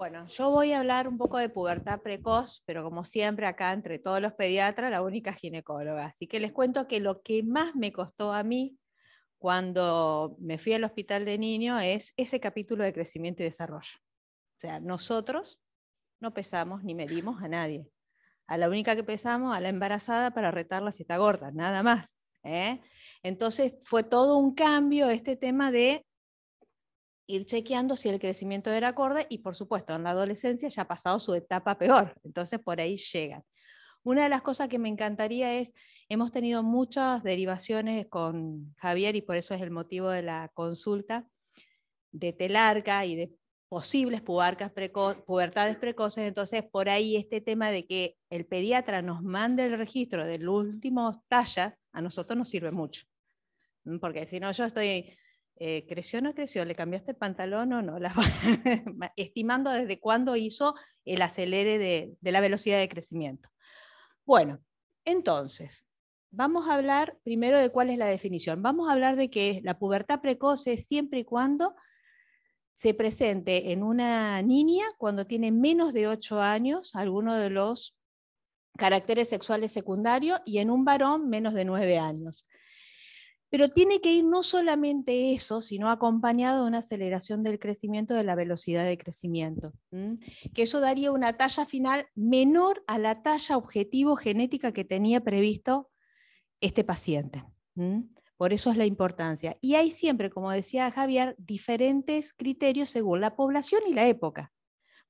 Bueno, yo voy a hablar un poco de pubertad precoz, pero como siempre acá entre todos los pediatras, la única ginecóloga. Así que les cuento que lo que más me costó a mí cuando me fui al hospital de niño es ese capítulo de crecimiento y desarrollo. O sea, nosotros no pesamos ni medimos a nadie. A la única que pesamos, a la embarazada para retarla si está gorda, nada más. ¿eh? Entonces fue todo un cambio este tema de ir chequeando si el crecimiento era acorde y por supuesto en la adolescencia ya ha pasado su etapa peor, entonces por ahí llegan. Una de las cosas que me encantaría es, hemos tenido muchas derivaciones con Javier y por eso es el motivo de la consulta de telarca y de posibles pubarcas pubertades precoces, entonces por ahí este tema de que el pediatra nos mande el registro de los últimos tallas, a nosotros nos sirve mucho, porque si no yo estoy eh, ¿creció o no creció? ¿Le cambiaste el pantalón o no? estimando desde cuándo hizo el acelere de, de la velocidad de crecimiento. Bueno, entonces, vamos a hablar primero de cuál es la definición. Vamos a hablar de que la pubertad precoz es siempre y cuando se presente en una niña cuando tiene menos de 8 años alguno de los caracteres sexuales secundarios y en un varón menos de 9 años. Pero tiene que ir no solamente eso, sino acompañado de una aceleración del crecimiento de la velocidad de crecimiento, que eso daría una talla final menor a la talla objetivo genética que tenía previsto este paciente. Por eso es la importancia. Y hay siempre, como decía Javier, diferentes criterios según la población y la época.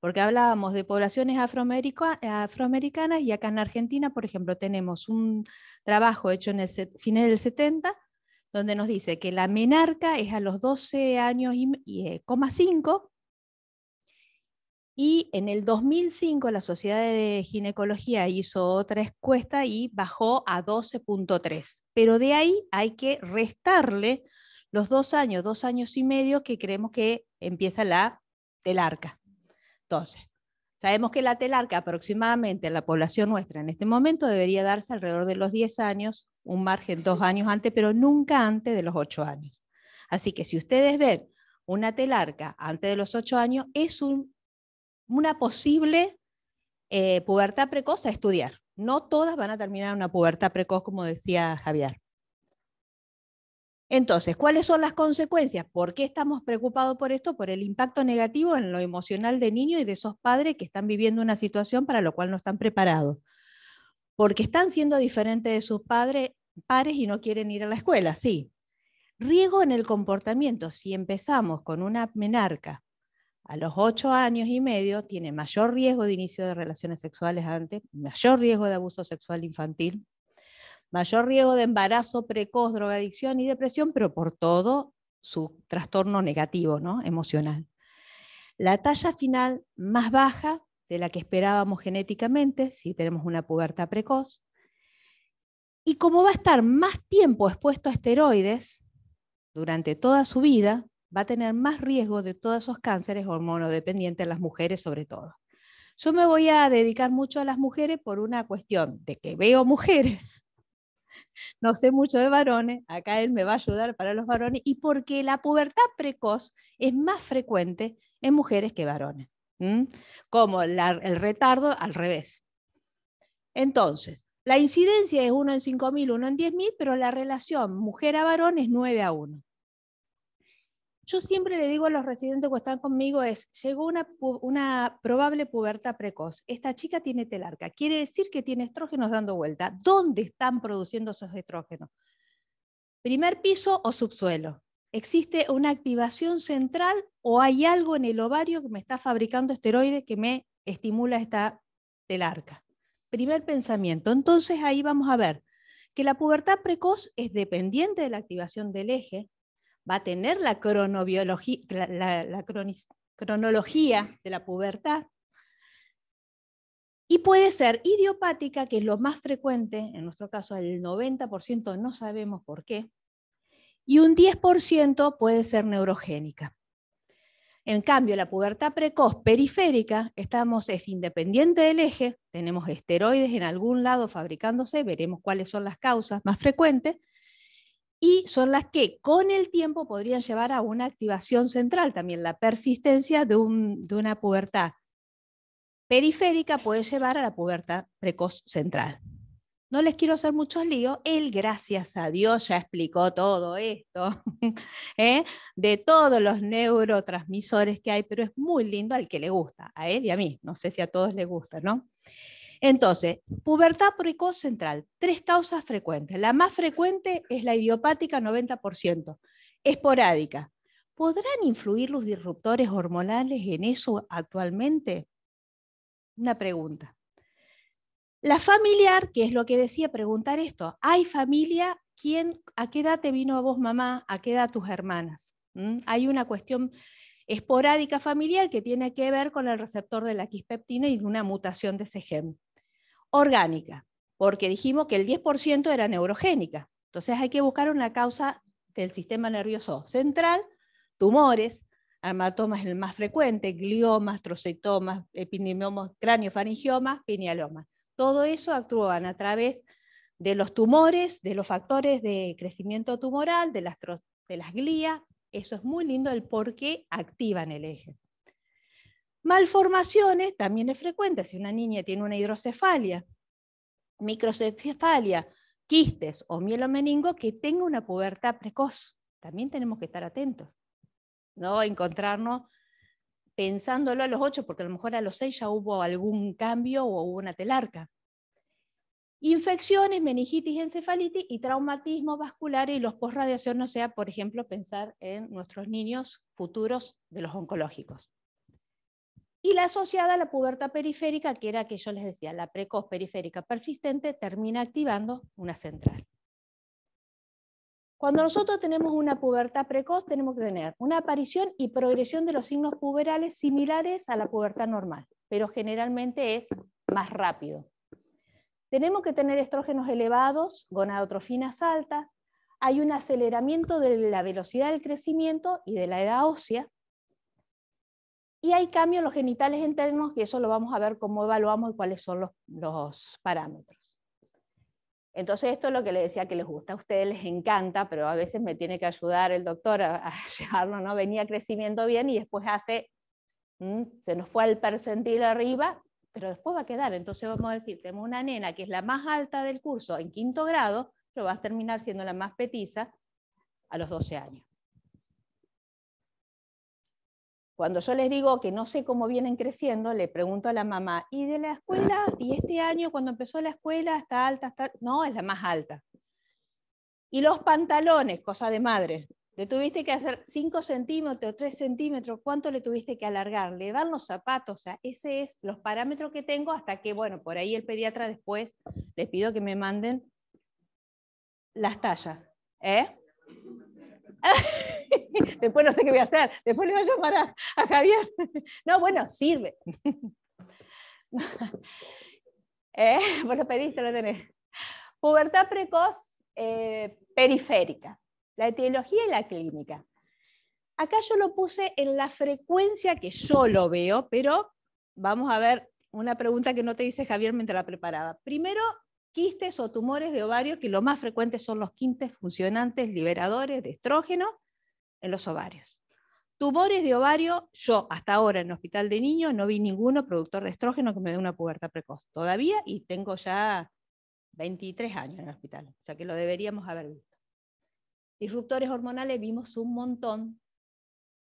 Porque hablábamos de poblaciones afroamericanas y acá en Argentina, por ejemplo, tenemos un trabajo hecho en el fines del 70 donde nos dice que la menarca es a los 12 años y, eh, coma 5, y en el 2005 la Sociedad de Ginecología hizo otra encuesta y bajó a 12.3. Pero de ahí hay que restarle los dos años, dos años y medio que creemos que empieza la telarca. Entonces, sabemos que la telarca aproximadamente en la población nuestra en este momento debería darse alrededor de los 10 años un margen dos años antes, pero nunca antes de los ocho años. Así que si ustedes ven una telarca antes de los ocho años, es una posible eh, pubertad precoz a estudiar. No todas van a terminar una pubertad precoz, como decía Javier. Entonces, ¿cuáles son las consecuencias? ¿Por qué estamos preocupados por esto? Por el impacto negativo en lo emocional de niños y de esos padres que están viviendo una situación para lo cual no están preparados porque están siendo diferentes de sus padres, pares y no quieren ir a la escuela, sí. Riego en el comportamiento. Si empezamos con una menarca a los ocho años y medio, tiene mayor riesgo de inicio de relaciones sexuales antes, mayor riesgo de abuso sexual infantil, mayor riesgo de embarazo precoz, drogadicción y depresión, pero por todo su trastorno negativo ¿no? emocional. La talla final más baja de la que esperábamos genéticamente, si tenemos una pubertad precoz. Y como va a estar más tiempo expuesto a esteroides durante toda su vida, va a tener más riesgo de todos esos cánceres hormonodependientes, las mujeres sobre todo. Yo me voy a dedicar mucho a las mujeres por una cuestión de que veo mujeres, no sé mucho de varones, acá él me va a ayudar para los varones, y porque la pubertad precoz es más frecuente en mujeres que varones como el retardo al revés. Entonces, la incidencia es 1 en 5.000, 1 en 10.000, pero la relación mujer a varón es 9 a 1. Yo siempre le digo a los residentes que están conmigo es, llegó una, una probable pubertad precoz, esta chica tiene telarca, quiere decir que tiene estrógenos dando vuelta. ¿Dónde están produciendo esos estrógenos? ¿Primer piso o subsuelo? ¿Existe una activación central o hay algo en el ovario que me está fabricando esteroides que me estimula esta telarca? Primer pensamiento. Entonces ahí vamos a ver que la pubertad precoz es dependiente de la activación del eje, va a tener la, cronología de la pubertad y puede ser idiopática, que es lo más frecuente, en nuestro caso el 90% no sabemos por qué, y un 10% puede ser neurogénica. En cambio, la pubertad precoz periférica, estamos, es independiente del eje, tenemos esteroides en algún lado fabricándose, veremos cuáles son las causas más frecuentes, y son las que con el tiempo podrían llevar a una activación central también. La persistencia de una pubertad periférica puede llevar a la pubertad precoz central. No les quiero hacer muchos líos. Él, gracias a Dios, ya explicó todo esto, ¿eh? de todos los neurotransmisores que hay, pero es muy lindo al que le gusta, a él y a mí. No sé si a todos les gusta, ¿no? Entonces, pubertad precoz central, tres causas frecuentes. La más frecuente es la idiopática, 90%, esporádica. ¿Podrán influir los disruptores hormonales en eso actualmente? Una pregunta. La familiar, que es lo que decía, preguntar esto, ¿hay familia? ¿Quién, ¿A qué edad te vino a vos mamá? ¿A qué edad tus hermanas? ¿Mm? Hay una cuestión esporádica familiar que tiene que ver con el receptor de la quispeptina y una mutación de ese gen. Orgánica, porque dijimos que el 10% era neurogénica. Entonces hay que buscar una causa del sistema nervioso central, tumores, hematomas el más frecuente, gliomas, trocetomas, epidemiomas, craniofaringiomas, pinealomas. Todo eso actúan a través de los tumores, de los factores de crecimiento tumoral, de las, de glías. Eso es muy lindo el por qué activan el eje. Malformaciones también es frecuente. Si una niña tiene una hidrocefalia, microcefalia, quistes o mielomeningo, que tenga una pubertad precoz. También tenemos que estar atentos. No encontrarnos pensándolo a los ocho, porque a lo mejor a los seis ya hubo algún cambio o hubo una telarca. Infecciones, meningitis, encefalitis y traumatismo vascular y los postradiación, no sea, por ejemplo, pensar en nuestros niños futuros de los oncológicos. Y la asociada a la pubertad periférica, que era que yo les decía, la precoz periférica persistente, termina activando una central. Cuando nosotros tenemos una pubertad precoz, tenemos que tener una aparición y progresión de los signos puberales similares a la pubertad normal, pero generalmente es más rápido. Tenemos que tener estrógenos elevados, gonadotrofinas altas, hay un aceleramiento de la velocidad del crecimiento y de la edad ósea, y hay cambios en los genitales internos, que eso lo vamos a ver cómo evaluamos y cuáles son los parámetros. Entonces esto es lo que le decía que les gusta a ustedes, les encanta, pero a veces me tiene que ayudar el doctor a, llevarlo, ¿no? Venía creciendo bien y después hace, mm, se nos fue al percentil arriba, pero después va a quedar. Entonces vamos a decir, tenemos una nena que es la más alta del curso en quinto grado, pero va a terminar siendo la más petiza a los 12 años. Cuando yo les digo que no sé cómo vienen creciendo, le pregunto a la mamá, ¿y de la escuela? ¿Y este año cuando empezó la escuela está alta? No, es la más alta. Y los pantalones, cosa de madre. Le tuviste que hacer 5 centímetros, 3 centímetros, ¿cuánto le tuviste que alargar? Le dan los zapatos, o sea, ese es los parámetros que tengo hasta que, bueno, por ahí el pediatra después les pido que me manden las tallas. ¿Eh? después no sé qué voy a hacer, después le voy a llamar a, Javier. No, bueno, sirve. ¿Eh? lo pediste, lo tenés. Pubertad precoz eh, periférica, la etiología y la clínica. Acá yo lo puse en la frecuencia que yo lo veo, pero vamos a ver una pregunta que no te dice Javier mientras la preparaba. Primero, quistes o tumores de ovario, que lo más frecuentes son los quintes funcionantes liberadores de estrógeno en los ovarios. Tumores de ovario, yo hasta ahora en el hospital de niños no vi ninguno productor de estrógeno que me dé una pubertad precoz. Todavía y tengo ya 23 años en el hospital, o sea que lo deberíamos haber visto. Disruptores hormonales vimos un montón.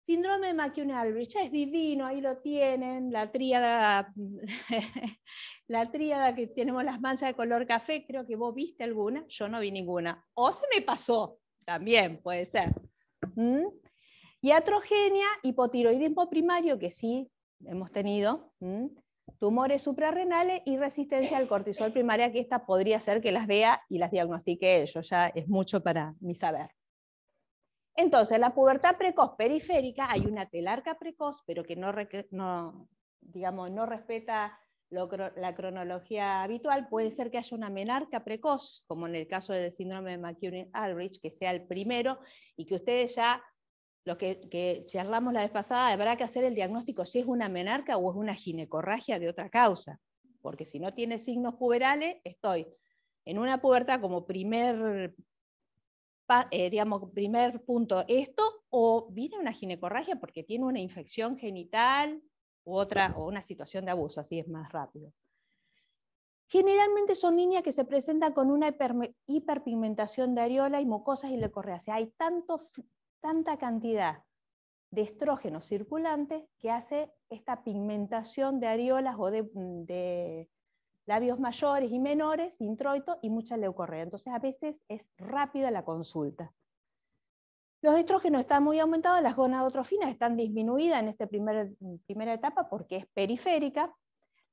Síndrome de McCune-Albrecht, ya es divino, ahí lo tienen, la tríada, la tríada que tenemos las manchas de color café, creo que vos viste alguna, yo no vi ninguna. O se me pasó, también puede ser. ¿Mm? Y atrogenia, hipotiroidismo primario, que sí hemos tenido, ¿Mm? tumores suprarrenales y resistencia al cortisol primaria, que esta podría ser que las vea y las diagnostique yo ya es mucho para mi saber. Entonces, la pubertad precoz periférica, hay una telarca precoz, pero que no, no, digamos, no respeta la cronología habitual, puede ser que haya una menarca precoz, como en el caso del síndrome de McEwen-Aldrich, que sea el primero y que ustedes ya, los que, charlamos la vez pasada, habrá que hacer el diagnóstico si es una menarca o es una ginecorragia de otra causa, porque si no tiene signos puberales, estoy en una puerta como primer eh, digamos, primer punto, esto, o viene una ginecorragia porque tiene una infección genital otra, o una situación de abuso, así es más rápido. Generalmente son niñas que se presentan con una hiperpigmentación de areola y mucosas y sea, Hay tanta cantidad de estrógenos circulantes que hace esta pigmentación de areolas o de, de labios mayores y menores, introito y mucha leucorrea. Entonces a veces es rápida la consulta. Los estrógenos están muy aumentados, las gonadotrofinas están disminuidas en esta primer, primera etapa porque es periférica.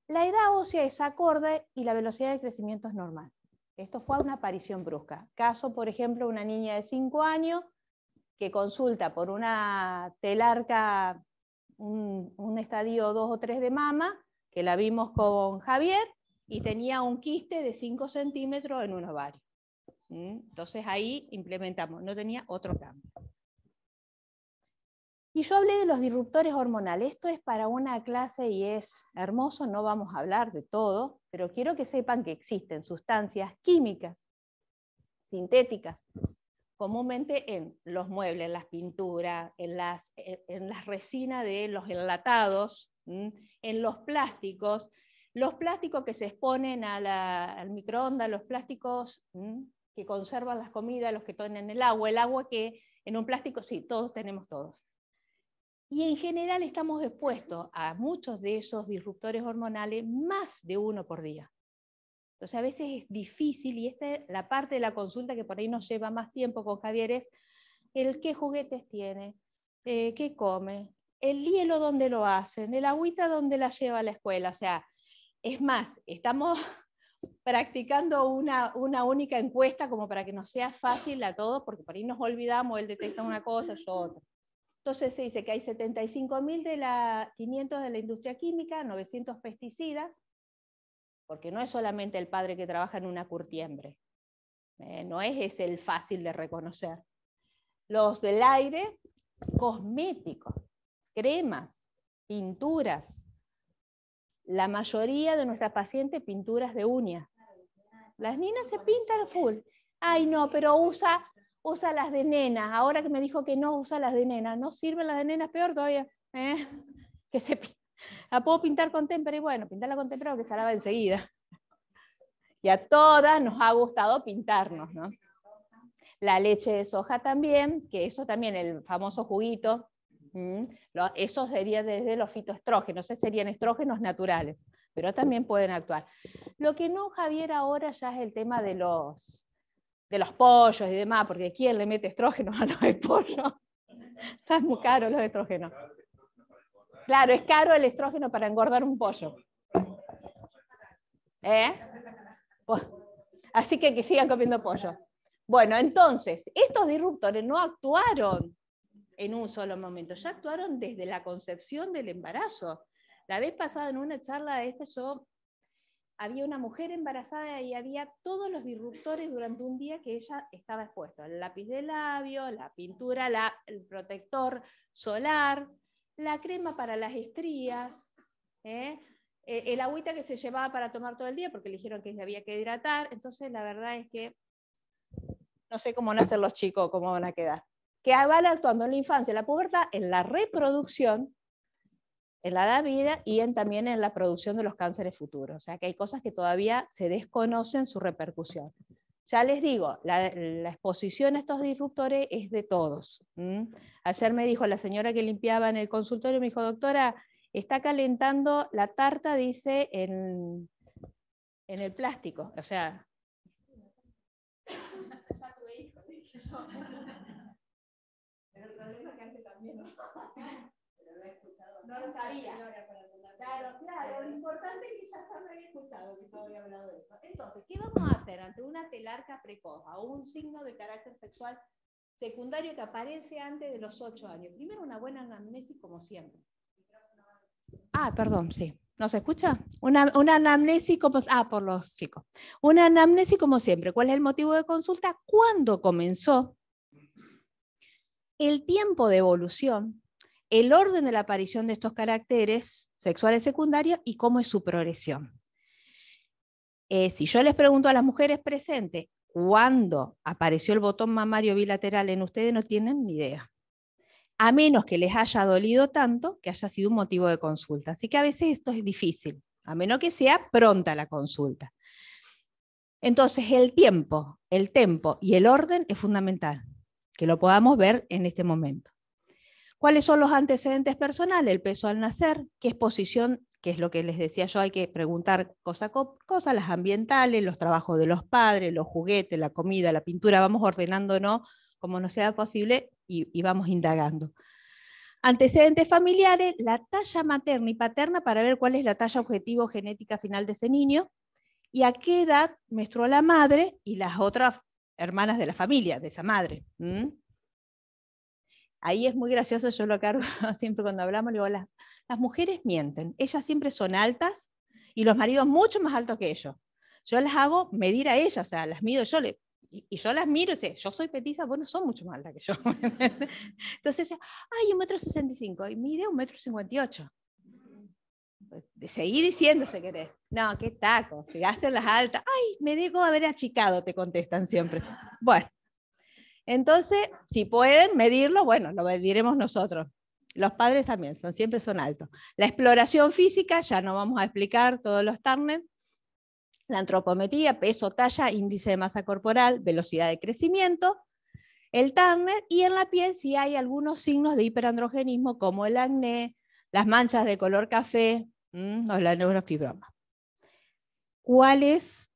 La edad ósea es acorde y la velocidad de crecimiento es normal. Esto fue una aparición brusca. Caso, por ejemplo, una niña de 5 años que consulta por una telarca, un, un estadio 2 o 3 de mama, que la vimos con Javier, y tenía un quiste de 5 centímetros en un ovario. ¿Mm? Entonces ahí implementamos, no tenía otro cambio. Y yo hablé de los disruptores hormonales, esto es para una clase y es hermoso, no vamos a hablar de todo, pero quiero que sepan que existen sustancias químicas, sintéticas, comúnmente en los muebles, en las pinturas, en las, en resinas de los enlatados, en los plásticos, los plásticos que se exponen al microondas, los plásticos que conservan las comidas, los que toman el agua, el agua que en un plástico, sí, todos tenemos todos. Y en general estamos expuestos a muchos de esos disruptores hormonales, más de uno por día. Entonces a veces es difícil, y esta es la parte de la consulta que por ahí nos lleva más tiempo con Javier, es el qué juguetes tiene, eh, qué come, el hielo donde lo hacen, el agüita donde la lleva a la escuela. O sea, es más, estamos practicando una, única encuesta como para que nos sea fácil a todos, porque por ahí nos olvidamos, él detecta una cosa, yo otra. Entonces se dice que hay 75.000 de la 500 de la industria química, 900 pesticidas, porque no es solamente el padre que trabaja en una curtiembre, ¿eh? no es ese el fácil de reconocer. Los del aire, cosméticos, cremas, pinturas, la mayoría de nuestras pacientes pinturas de uñas. Las niñas se pintan full. Ay, no, pero usa, usa las de nena. Ahora que me dijo que no usa las de nena. no sirven las de nenas, peor todavía. ¿eh? Que se la puedo pintar con témpera y bueno, pintarla con témpera que se lava enseguida. Y a todas nos ha gustado pintarnos, ¿no? La leche de soja también, que eso también, el famoso juguito, eso sería desde los fitoestrógenos, serían estrógenos naturales, pero también pueden actuar. Lo que no, Javier, ahora ya es el tema de los, de los pollos y demás, porque ¿quién le mete estrógeno a los pollos? Están muy caros los estrógenos. Claro, es caro el estrógeno para engordar un pollo. ¿Eh? Pues, así que que sigan comiendo pollo. Bueno, entonces, estos disruptores no actuaron en un solo momento, ya actuaron desde la concepción del embarazo. La vez pasada en una charla de esta yo había una mujer embarazada y había todos los disruptores durante un día que ella estaba expuesta. El lápiz de labio, la pintura, el protector solar, la crema para las estrías, ¿eh? e, el agüita que se llevaba para tomar todo el día porque le dijeron que había que hidratar. Entonces la verdad es que no sé cómo van a ser los chicos, cómo van a quedar que van actuando en la infancia, y la pubertad, en la reproducción, en la vida y también en la producción de los cánceres futuros. O sea que hay cosas que todavía se desconocen su repercusión. Ya les digo, la, exposición a estos disruptores es de todos. Ayer me dijo la señora que limpiaba en el consultorio, me dijo, doctora, está calentando la tarta, dice, en, en el plástico. O sea... también, ¿no? lo sabía. Claro, claro. Lo importante es que ya se había escuchado Entonces, ¿qué vamos a hacer ante una telarca precoz o un signo de carácter sexual secundario que aparece antes de los 8 años? Primero, una buena anamnesis, como siempre. Ah, perdón, sí. se escucha? Una, una anamnesis como... Ah, por los chicos. Una anamnesis como siempre. ¿Cuál es el motivo de consulta? ¿Cuándo comenzó el tiempo de evolución, el orden de la aparición de estos caracteres sexuales secundarios y cómo es su progresión. Eh, si yo les pregunto a las mujeres presentes, ¿cuándo apareció el botón mamario bilateral en ustedes? No tienen ni idea. A menos que les haya dolido tanto que haya sido un motivo de consulta. Así que a veces esto es difícil, a menos que sea pronta la consulta. Entonces, el tiempo, el tiempo y el orden es fundamental que lo podamos ver en este momento. ¿Cuáles son los antecedentes personales? El peso al nacer, qué exposición, que es lo que les decía yo, hay que preguntar cosa cosa, las ambientales, los trabajos de los padres, los juguetes, la comida, la pintura, vamos ordenándonos como nos sea posible y, y vamos indagando. Antecedentes familiares, la talla materna y paterna para ver cuál es la talla objetivo genética final de ese niño y a qué edad menstruó la madre y las otras hermanas de la familia, de esa madre. Ahí es muy gracioso, yo lo cargo siempre cuando hablamos, digo, las, mujeres mienten, ellas siempre son altas y los maridos mucho más altos que ellos. Yo las hago medir a ellas, o sea, las mido yo, y, yo las miro y sé, yo soy petiza, vos no mucho más altas que yo. Entonces, ay, un metro sesenta y cinco, y mide un metro cincuenta y ocho. De seguir diciéndose que querés. No, qué taco, si hacen las altas. Ay, me digo haber achicado, te contestan siempre. Bueno, entonces, si pueden medirlo, bueno, lo mediremos nosotros. Los padres también, son, siempre son altos. La exploración física, ya no vamos a explicar todos los Turner. La antropometría, peso, talla, índice de masa corporal, velocidad de crecimiento, el Turner, y en la piel si hay algunos signos de hiperandrogenismo como el acné, las manchas de color café, Mm, la neurofibroma. ¿Cuáles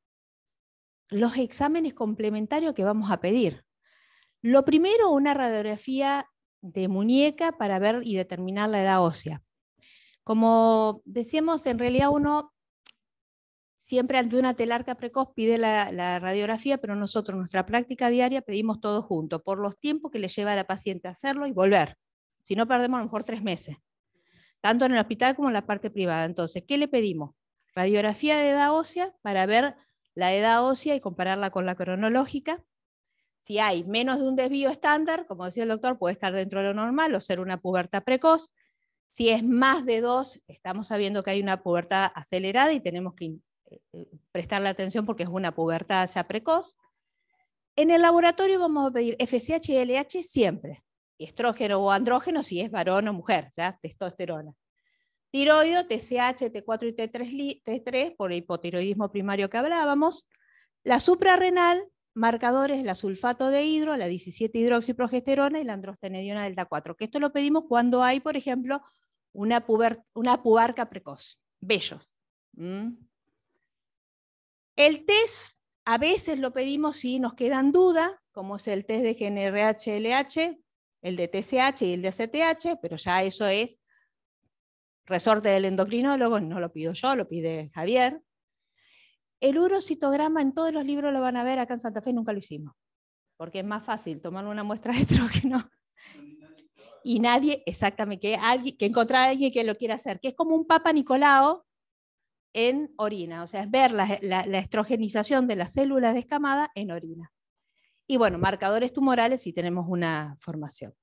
los exámenes complementarios que vamos a pedir? Lo primero, una radiografía de muñeca para ver y determinar la edad ósea. Como decíamos, en realidad uno siempre ante una telarca precoz pide la, radiografía, pero nosotros en nuestra práctica diaria pedimos todo junto, por los tiempos que le lleva a la paciente hacerlo y volver. Si no, perdemos a lo mejor tres meses tanto en el hospital como en la parte privada. Entonces, ¿qué le pedimos? Radiografía de edad ósea para ver la edad ósea y compararla con la cronológica. Si hay menos de un desvío estándar, como decía el doctor, puede estar dentro de lo normal o ser una pubertad precoz. Si es más de dos, estamos sabiendo que hay una pubertad acelerada y tenemos que eh, eh, prestarle atención porque es una pubertad ya precoz. En el laboratorio vamos a pedir FSH y LH siempre, estrógeno o andrógeno si es varón o mujer, ya testosterona. Tiroido, TSH, T4 y T3, por el hipotiroidismo primario que hablábamos. La suprarrenal, marcadores, la sulfato de hidro, la 17 hidroxiprogesterona y la androstenediona delta 4, que esto lo pedimos cuando hay, por ejemplo, una, puber, una pubarca precoz, bellos. ¿Mm? El test a veces lo pedimos si nos quedan dudas, como es el test de GNRH-LH, el de TSH y el de CTH, pero ya eso es resorte del endocrinólogo, no lo pido yo, lo pide Javier. El urocitograma en todos los libros lo van a ver, acá en Santa Fe nunca lo hicimos, porque es más fácil tomar una muestra de estrógeno y nadie, exactamente, que, que encontrar a alguien que lo quiera hacer, que es como un Papa Nicolao en orina, o sea, es ver la, estrogenización de las células descamadas en orina. Y bueno, marcadores tumorales si tenemos una formación.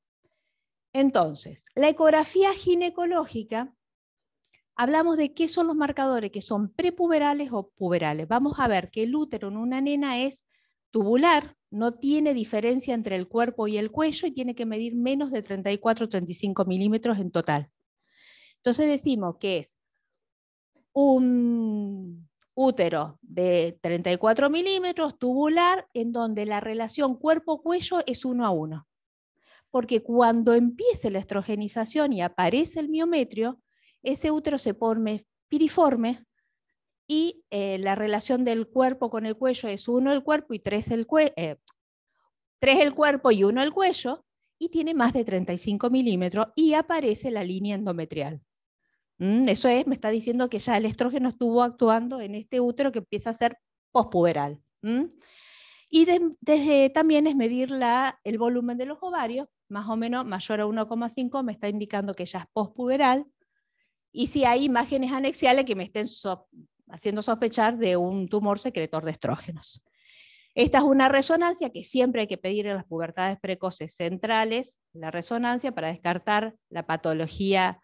Entonces, la ecografía ginecológica, hablamos de qué son los marcadores, que son prepuberales o puberales. Vamos a ver que el útero en una nena es tubular, no tiene diferencia entre el cuerpo y el cuello y tiene que medir menos de 34 o 35 milímetros en total. Entonces decimos que es un útero de 34 milímetros, tubular, en donde la relación cuerpo-cuello es uno a uno. Porque cuando empiece la estrogenización y aparece el miometrio, ese útero se pone piriforme y eh, la relación del cuerpo con el cuello es uno el cuerpo y tres el, eh, tres el cuerpo y uno el cuello, y tiene más de 35 milímetros y aparece la línea endometrial. Mm, eso es, me está diciendo que ya el estrógeno estuvo actuando en este útero que empieza a ser pospuberal. Y también es medir el volumen de los ovarios, más o menos mayor a 1,5, me está indicando que ya es pospuberal. Y si hay imágenes anexiales que me estén haciendo sospechar de un tumor secretor de estrógenos. Esta es una resonancia que siempre hay que pedir en las pubertades precoces centrales, la resonancia para descartar la patología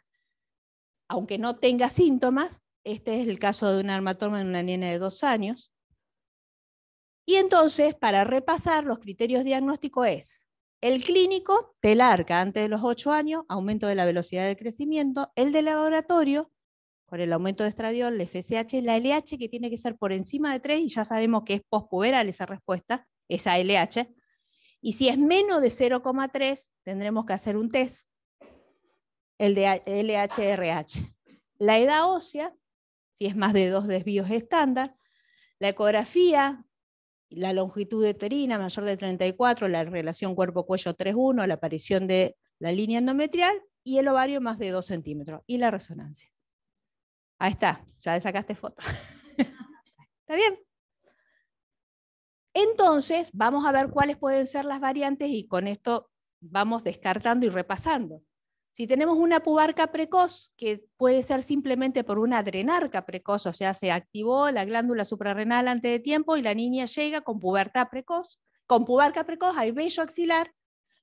aunque no tenga síntomas, este es el caso de un armatoma en una niña de dos años. Y entonces, para repasar, los criterios diagnósticos es el clínico telarca antes de los ocho años, aumento de la velocidad de crecimiento, el de laboratorio, con el aumento de estradiol, el FSH, la LH que tiene que ser por encima de tres, y ya sabemos que es pospuberal esa respuesta, esa LH. Y si es menos de 0,3, tendremos que hacer un test el de LHRH. La edad ósea, si es más de dos desvíos estándar, la ecografía, la longitud de uterina mayor de 34, la relación cuerpo-cuello 3-1, la aparición de la línea endometrial y el ovario más de 2 centímetros y la resonancia. Ahí está, ya le sacaste foto. ¿Está bien? Entonces, vamos a ver cuáles pueden ser las variantes y con esto vamos descartando y repasando. Si tenemos una pubarca precoz, que puede ser simplemente por una adrenarca precoz, o sea, se activó la glándula suprarrenal antes de tiempo y la niña llega con pubertad precoz. Con pubarca precoz hay vello axilar,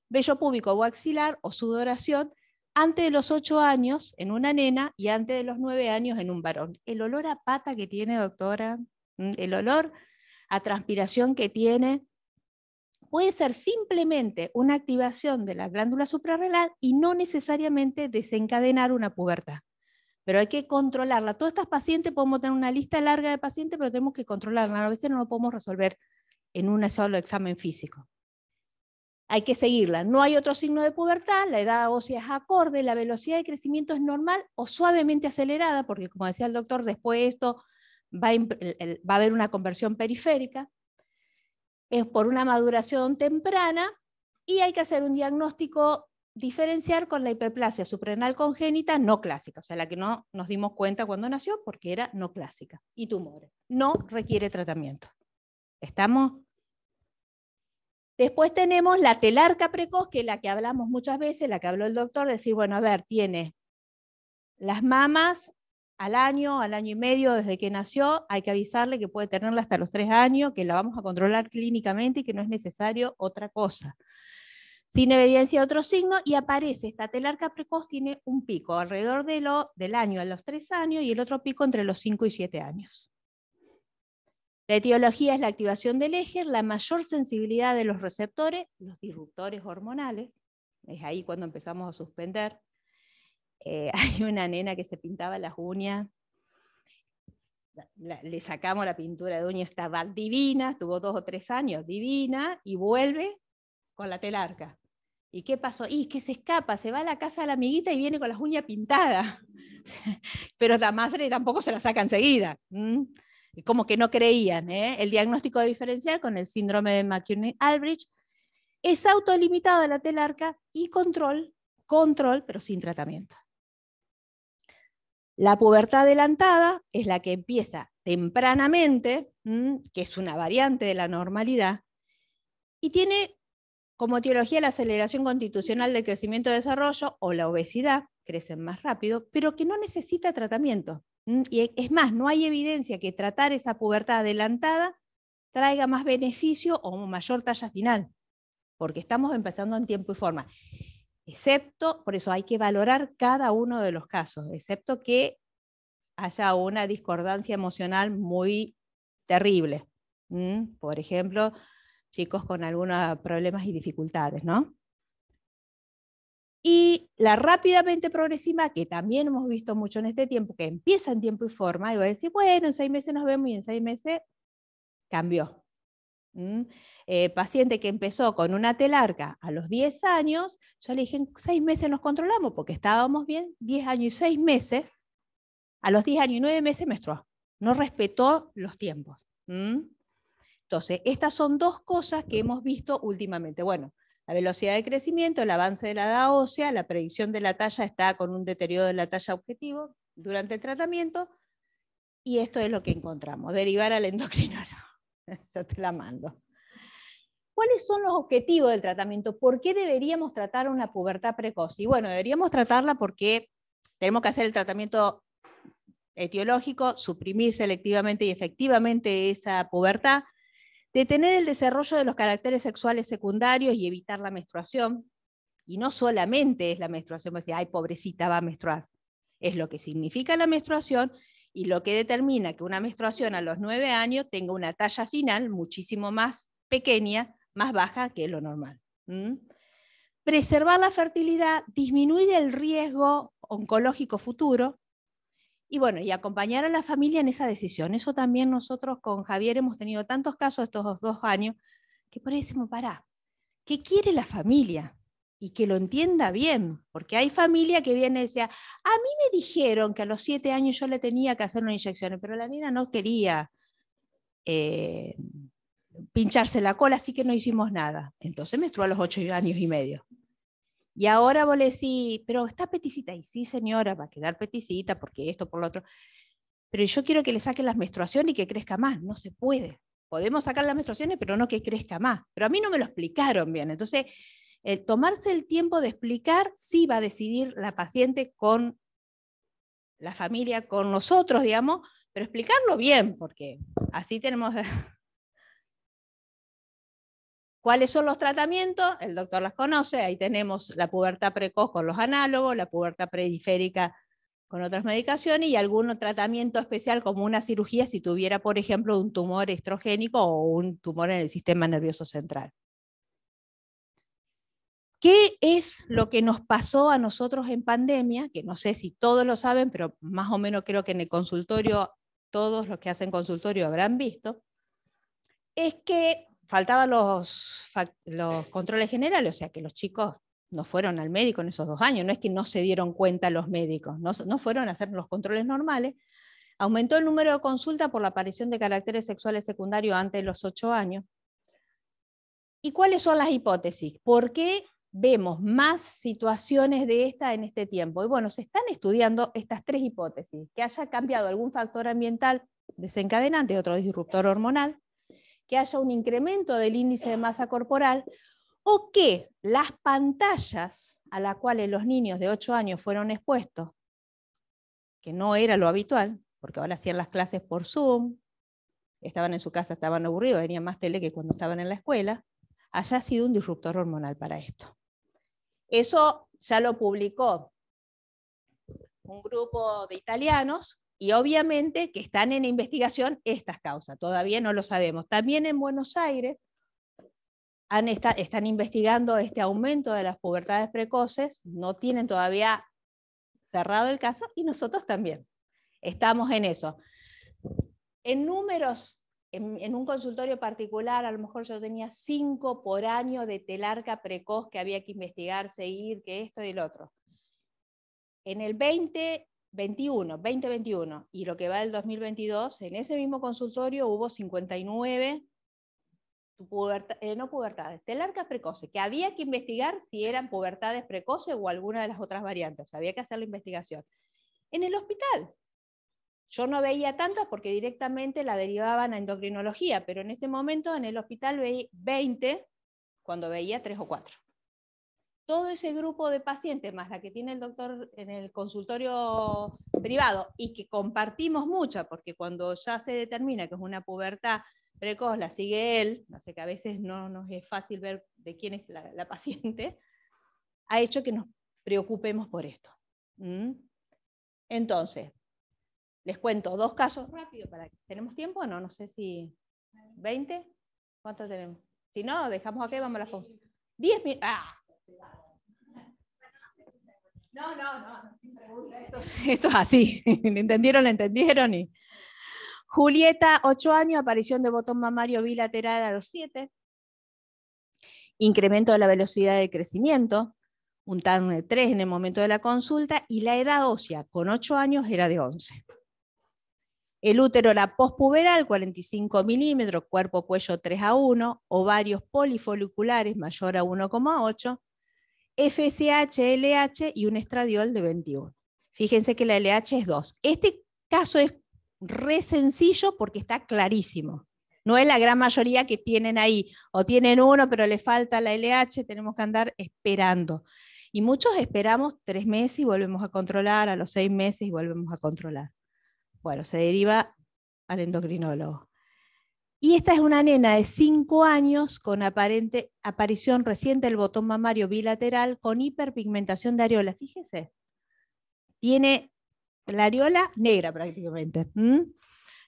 vello púbico o axilar o sudoración antes de los 8 años en una nena y antes de los 9 años en un varón. El olor a pata que tiene, doctora, mm, el olor a transpiración que tiene, puede ser simplemente una activación de la glándula suprarrenal y no necesariamente desencadenar una pubertad. Pero hay que controlarla. Todas estas pacientes podemos tener una lista larga de pacientes, pero tenemos que controlarla. A veces no lo podemos resolver en un solo examen físico. Hay que seguirla. No hay otro signo de pubertad, la edad ósea es acorde, la velocidad de crecimiento es normal o suavemente acelerada, porque como decía el doctor, después de esto va a haber una conversión periférica es por una maduración temprana y hay que hacer un diagnóstico diferenciar con la hiperplasia suprenal congénita no clásica, o sea, la que no nos dimos cuenta cuando nació porque era no clásica y tumores. No requiere tratamiento. ¿Estamos? Después tenemos la telarca precoz, que es la que hablamos muchas veces, la que habló el doctor, decir, bueno, a ver, tiene las mamas al año, al año y medio desde que nació, hay que avisarle que puede tenerla hasta los tres años, que la vamos a controlar clínicamente y que no es necesario otra cosa. Sin evidencia de otro signo, y aparece esta telarca precoz, tiene un pico alrededor del año a los tres años y el otro pico entre los cinco y siete años. La etiología es la activación del eje, la mayor sensibilidad de los receptores, los disruptores hormonales, es ahí cuando empezamos a suspender eh, hay una nena que se pintaba las uñas, le sacamos la pintura de uñas, estaba divina, tuvo dos o tres años divina y vuelve con la telarca. ¿Y qué pasó? Y es que se escapa, se va a la casa de la amiguita y viene con las uñas pintadas. Pero la madre tampoco se la saca enseguida. Como que no creían. ¿eh? El diagnóstico diferencial con el síndrome de McCune-Albridge es autolimitado de la telarca y control, control, pero sin tratamiento. La pubertad adelantada es la que empieza tempranamente, que es una variante de la normalidad, y tiene como teología la aceleración constitucional del crecimiento y desarrollo o la obesidad, crecen más rápido, pero que no necesita tratamiento. Y e, es más, no hay evidencia que tratar esa pubertad adelantada traiga más beneficio o mayor talla final, porque estamos empezando en tiempo y forma excepto, por eso hay que valorar cada uno de los casos, excepto que haya una discordancia emocional muy terrible. Por ejemplo, chicos con algunos problemas y dificultades, ¿no? Y la rápidamente progresiva, que también hemos visto mucho en este tiempo, que empieza en tiempo y forma, y va a decir, bueno, en seis meses nos vemos y en seis meses cambió. Eh, paciente que empezó con una telarca a los 10 años, yo le dije, en 6 meses nos controlamos porque estábamos bien, 10 años y 6 meses, a los 10 años y 9 meses menstruó, no respetó los tiempos. Entonces, estas son dos cosas que hemos visto últimamente. Bueno, la velocidad de crecimiento, el avance de la edad ósea, la predicción de la talla está con un deterioro de la talla objetivo durante el tratamiento, y esto es lo que encontramos, derivar al endocrinólogo. Yo te la mando. ¿Cuáles son los objetivos del tratamiento? ¿Por qué deberíamos tratar una pubertad precoz? Y bueno, deberíamos tratarla porque tenemos que hacer el tratamiento etiológico, suprimir selectivamente y efectivamente esa pubertad, detener el desarrollo de los caracteres sexuales secundarios y evitar la menstruación. Y no solamente es la menstruación, decir, ay, pobrecita, va a menstruar. Es lo que significa la menstruación y lo que determina que una menstruación a los nueve años tenga una talla final muchísimo más pequeña, más baja que lo normal. Preservar la fertilidad, disminuir el riesgo oncológico futuro y bueno, y acompañar a la familia en esa decisión. Eso también nosotros con Javier hemos tenido tantos casos estos dos años que por ahí decimos, pará, ¿qué quiere la familia? y que lo entienda bien, porque hay familia que viene y dice, a mí me dijeron que a los siete años yo le tenía que hacer una inyección, pero la niña no quería eh, pincharse la cola, así que no hicimos nada. Entonces menstruó a los ocho años y medio. Y ahora vos le decís, pero está peticita, y sí señora, va a quedar peticita porque esto, por lo otro, pero yo quiero que le saquen las menstruaciones y que crezca más, no se puede. Podemos sacar las menstruaciones, pero no que crezca más. Pero a mí no me lo explicaron bien. Entonces, el tomarse el tiempo de explicar si va a decidir la paciente con la familia, con nosotros, digamos, pero explicarlo bien, porque así tenemos ¿Cuáles son los tratamientos? El doctor las conoce, ahí tenemos la pubertad precoz con los análogos, la pubertad periférica con otras medicaciones y algún tratamiento especial como una cirugía si tuviera, por ejemplo, un tumor estrogénico o un tumor en el sistema nervioso central. ¿Qué es lo que nos pasó a nosotros en pandemia? Que no sé si todos lo saben, pero más o menos creo que en el consultorio, todos los que hacen consultorio habrán visto, es que faltaban los, los controles generales, o sea que los chicos no fueron al médico en esos dos años, no es que no se dieron cuenta los médicos, no, no fueron a hacer los controles normales. Aumentó el número de consultas por la aparición de caracteres sexuales secundarios antes de los ocho años. ¿Y cuáles son las hipótesis? ¿Por qué vemos más situaciones de esta en este tiempo. Y bueno, se están estudiando estas tres hipótesis, que haya cambiado algún factor ambiental desencadenante, otro disruptor hormonal, que haya un incremento del índice de masa corporal o que las pantallas a las cuales los niños de 8 años fueron expuestos, que no era lo habitual, porque ahora hacían las clases por Zoom, estaban en su casa, estaban aburridos, venían más tele que cuando estaban en la escuela, haya sido un disruptor hormonal para esto. Eso ya lo publicó un grupo de italianos y obviamente que están en investigación estas causas, todavía no lo sabemos. También en Buenos Aires están investigando este aumento de las pubertades precoces, no tienen todavía cerrado el caso y nosotros también estamos en eso. En números en, un consultorio particular, a lo mejor yo tenía cinco por año de telarca precoz que había que investigar, seguir, que esto y el otro. En el 2021, 2021 y lo que va del 2022, en ese mismo consultorio hubo 59 eh, no pubertades, telarcas precoces, que había que investigar si eran pubertades precoces o alguna de las otras variantes, había que hacer la investigación. En el hospital, yo no veía tantas porque directamente la derivaban a endocrinología, pero en este momento en el hospital veía 20 cuando veía 3 o 4. Todo ese grupo de pacientes, más la que tiene el doctor en el consultorio privado y que compartimos mucha, porque cuando ya se determina que es una pubertad precoz, la sigue él, no sé que a veces no nos es fácil ver de quién es la, paciente, ha hecho que nos preocupemos por esto. Entonces, les cuento dos casos rápidos. para que tenemos tiempo, o no, no sé si 20, ¿cuánto tenemos? Si no, dejamos aquí, vamos a la 10 ¡10.000! ¡Ah! No, no, no, esto es así. entendieron, lo entendieron y. Julieta, 8 años, aparición de botón mamario bilateral a los 7. Incremento de la velocidad de crecimiento, un TAN de 3 en el momento de la consulta y la edad ósea con 8 años era de 11. El útero, la pospuberal, 45 milímetros, cuerpo cuello 3 a 1, ovarios polifoliculares mayor a 1,8, FSH, LH y un estradiol de 21. Fíjense que la LH es 2. Este caso es re sencillo porque está clarísimo. No es la gran mayoría que tienen ahí, o tienen uno, pero le falta la LH, tenemos que andar esperando. Y muchos esperamos tres meses y volvemos a controlar, a los seis meses y volvemos a controlar. Bueno, se deriva al endocrinólogo. Y esta es una nena de 5 años con aparente aparición reciente del botón mamario bilateral con hiperpigmentación de areola. Fíjese, tiene la areola negra prácticamente.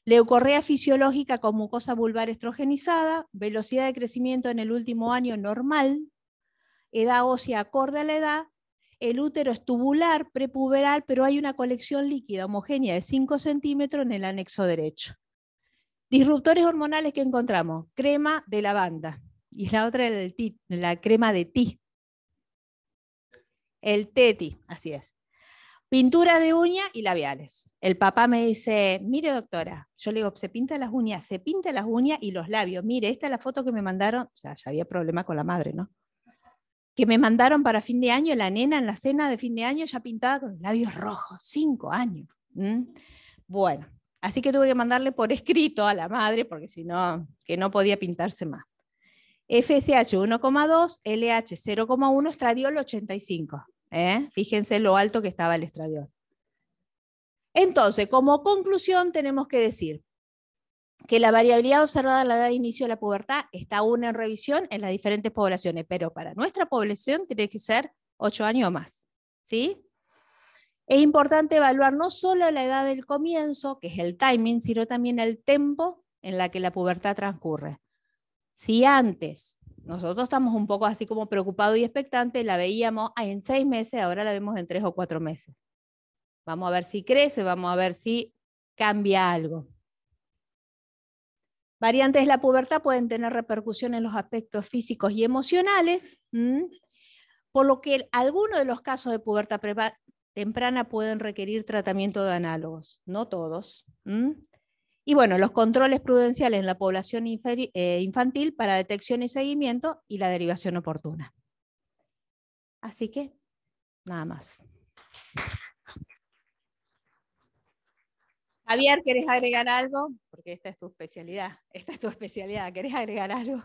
Leucorrea fisiológica con mucosa vulvar estrogenizada, velocidad de crecimiento en el último año normal, edad ósea acorde a la edad el útero es tubular, prepuberal, pero hay una colección líquida homogénea de 5 centímetros en el anexo derecho. Disruptores hormonales que encontramos, crema de lavanda y la otra el la crema de ti. El teti, así es. Pintura de uña y labiales. El papá me dice, mire doctora, yo le digo, se pinta las uñas, se pinta las uñas y los labios. Mire, esta es la foto que me mandaron, o sea, ya había problema con la madre, ¿no? que me mandaron para fin de año, la nena en la cena de fin de año ya pintada con labios rojos, cinco años. Bueno, así que tuve que mandarle por escrito a la madre, porque si no, que no podía pintarse más. FSH 1,2, LH 0,1, estradiol 85. ¿eh? Fíjense lo alto que estaba el estradiol. Entonces, como conclusión, tenemos que decir, que la variabilidad observada en la edad de inicio de la pubertad está aún en revisión en las diferentes poblaciones, pero para nuestra población tiene que ser ocho años o más. ¿sí? Es importante evaluar no solo la edad del comienzo, que es el timing, sino también el tiempo en la que la pubertad transcurre. Si antes nosotros estamos un poco así como preocupados y expectantes, la veíamos en seis meses, ahora la vemos en tres o cuatro meses. Vamos a ver si crece, vamos a ver si cambia algo. Variantes de la pubertad pueden tener repercusión en los aspectos físicos y emocionales, por lo que algunos de los casos de pubertad temprana pueden requerir tratamiento de análogos, no todos. Y bueno, los controles prudenciales en la población eh, infantil para detección y seguimiento y la derivación oportuna. Así que, nada más. Javier, ¿querés agregar algo? Porque esta es tu especialidad. Esta es tu especialidad. ¿Querés agregar algo?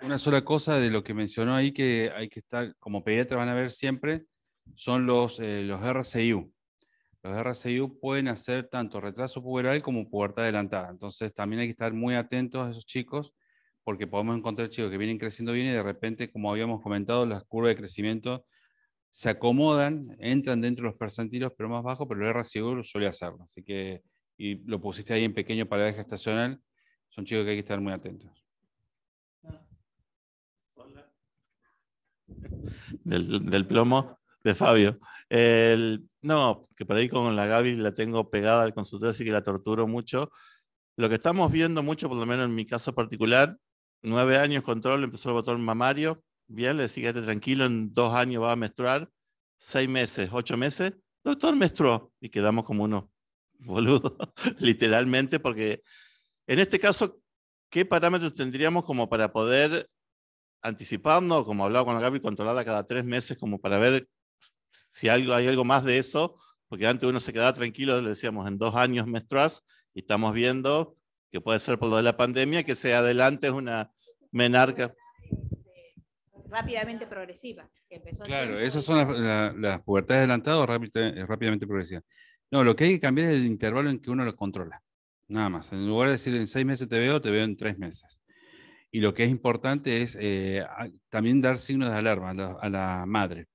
Una sola cosa de lo que mencionó ahí que hay que estar, como pediatra van a ver siempre, son los, eh, los RCU. Los RCU pueden hacer tanto retraso puberal como pubertad adelantada. Entonces también hay que estar muy atentos a esos chicos porque podemos encontrar chicos que vienen creciendo bien y de repente, como habíamos comentado, las curvas de crecimiento se acomodan, entran dentro de los percentilos, pero más bajo, pero el seguro suele hacerlo. Así que, y lo pusiste ahí en pequeño paraje estacional, son chicos que hay que estar muy atentos. Del, plomo de Fabio. no, que por ahí con la Gaby la tengo pegada al consultor, así que la torturo mucho. Lo que estamos viendo mucho, por lo menos en mi caso particular, Nueve años control, empezó el botón mamario. Bien, le decía, tranquilo, en dos años va a menstruar. Seis meses, ocho meses. Doctor, menstruó. Y quedamos como unos boludos, literalmente, porque en este caso, ¿qué parámetros tendríamos como para poder anticipando, como hablaba con la Gaby, controlarla cada tres meses, como para ver si algo, hay algo más de eso? Porque antes uno se quedaba tranquilo, le decíamos, en dos años menstruas y estamos viendo que puede ser por lo de la pandemia, que se adelante es una menarca. Rápidamente progresiva. Que empezó claro, esas son las, las, pubertades adelantadas rápidamente, rápidamente progresivas. No, lo que hay que cambiar es el intervalo en que uno lo controla. Nada más. En lugar de decir en seis meses te veo, te veo en tres meses. Y lo que es importante es eh, también dar signos de alarma a la, madre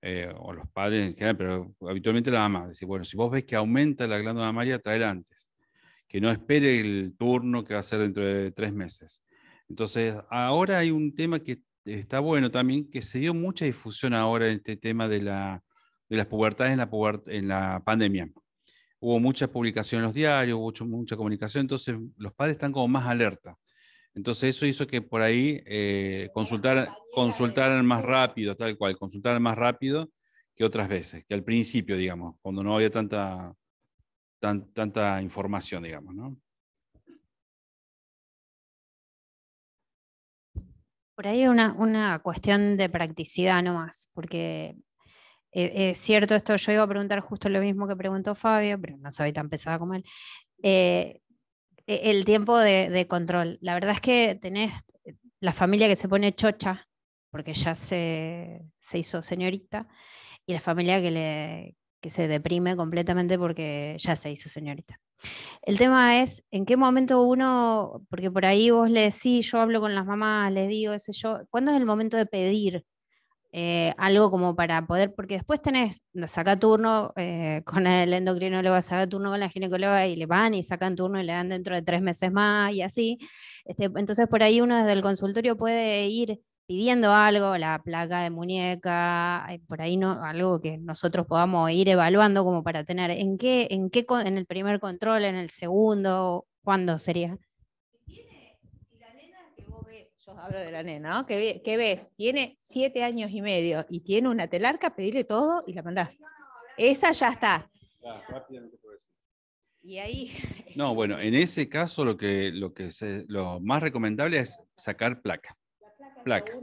eh, o los padres en general, pero habitualmente la mamá. Decir, bueno, si vos ves que aumenta la glándula mamaria, traer antes que no espere el turno que va a ser dentro de tres meses. Entonces, ahora hay un tema que está bueno también, que se dio mucha difusión ahora en este tema de, la, de las pubertades en la, en la pandemia. Hubo mucha publicación en los diarios, hubo mucha comunicación, entonces los padres están como más alerta. Entonces eso hizo que por ahí eh, consultar, consultaran más rápido, tal cual, consultaran más rápido que otras veces, que al principio, digamos, cuando no había tanta tanta información, digamos, ¿no? Por ahí una, una cuestión de practicidad no más, porque eh, es cierto esto, yo iba a preguntar justo lo mismo que preguntó Fabio, pero no soy tan pesada como él. Eh, e, el tiempo de, control. La verdad es que tenés eh, la familia que se pone chocha, porque ya se hizo señorita, y la familia que le, que se deprime completamente porque ya se hizo señorita. El tema es en qué momento uno, porque por ahí vos le decís, yo hablo con las mamás, les digo, ese yo, ¿cuándo es el momento de pedir eh, algo como para poder, porque después tenés, saca turno eh, con el endocrinólogo, saca turno con la ginecóloga y le van y sacan turno y le dan dentro de tres meses más y así. Este, entonces por ahí uno desde el consultorio puede ir pidiendo algo, la placa de muñeca, eh, por ahí no, algo que nosotros podamos ir evaluando como para tener en qué, en qué en el primer control, en el segundo, cuándo sería. ¿Tiene, la nena que vos ves, yo Hablo de la nena, ¿no? ¿Qué, ves? Tiene siete años y medio y tiene una telarca, pedile todo y la mandás. Esa ya está. Y ahí. No, bueno, en ese caso lo que, lo que lo más recomendable es sacar placa placa.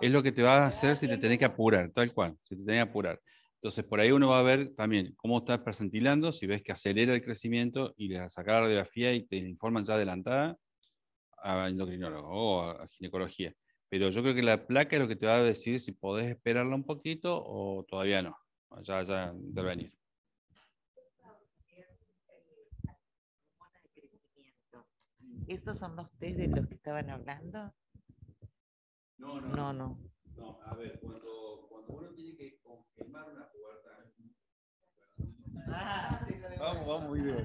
Es lo que te va a hacer si te tenés que apurar, tal cual, si te tenés que apurar. Entonces, por ahí uno va a ver también cómo estás percentilando, si ves que acelera el crecimiento y le sacar la radiografía y te informan ya adelantada a endocrinólogo o a ginecología. Pero yo creo que la placa es lo que te va a decir si podés esperarla un poquito o todavía no. Ya, ya intervenir. ¿Estos son los test de los que estaban hablando? No, no. No, a ver, cuando, cuando, uno tiene que confirmar una puerta. Ah, vamos, vamos, vamos,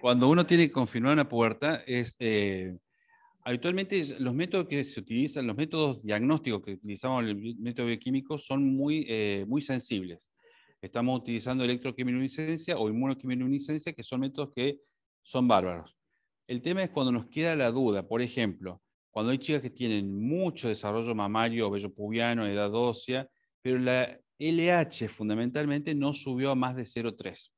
Cuando uno tiene que confirmar una puerta, es. Eh, los métodos que se utilizan, los métodos diagnósticos que utilizamos en el método bioquímico son muy, eh, muy sensibles. Estamos utilizando electroquimiluminiscencia o inmunoquimiluminiscencia, que son métodos que son bárbaros. El tema es cuando nos queda la duda, por ejemplo, cuando hay chicas que tienen mucho desarrollo mamario bello pubiano edad ósea, pero la LH fundamentalmente no subió a más de 0,3.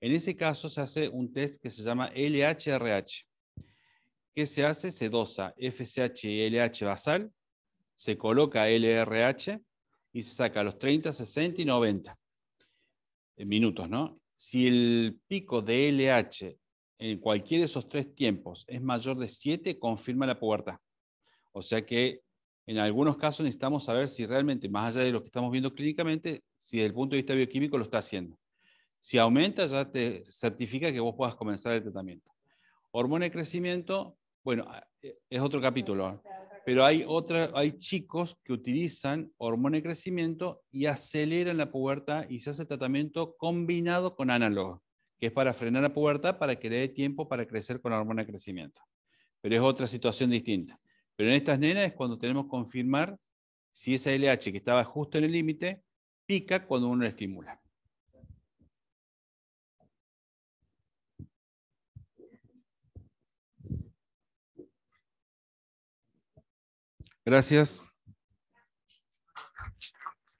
En ese caso se hace un test que se llama LHRH. ¿Qué se hace? Se dosa FSH y LH basal, se coloca LRH y se saca a los 30, 60 y 90 eh, minutos, ¿no? Si el pico de LH en cualquiera de esos tres tiempos es mayor de 7, confirma la pubertad. O sea que en algunos casos necesitamos saber si realmente, más allá de lo que estamos viendo clínicamente, si desde el punto de vista bioquímico lo está haciendo. Si aumenta, ya te certifica que vos puedas comenzar el tratamiento. Hormona de crecimiento, bueno, eh, es otro capítulo, ¿eh? pero hay, otra, hay chicos que utilizan hormona de crecimiento y aceleran la pubertad y se hace tratamiento combinado con análogo que es para frenar la pubertad, para que le dé tiempo para crecer con la hormona de crecimiento. Pero es otra situación distinta. Pero en estas nenas es cuando tenemos que confirmar si esa LH que estaba justo en el límite pica cuando uno la estimula. Gracias.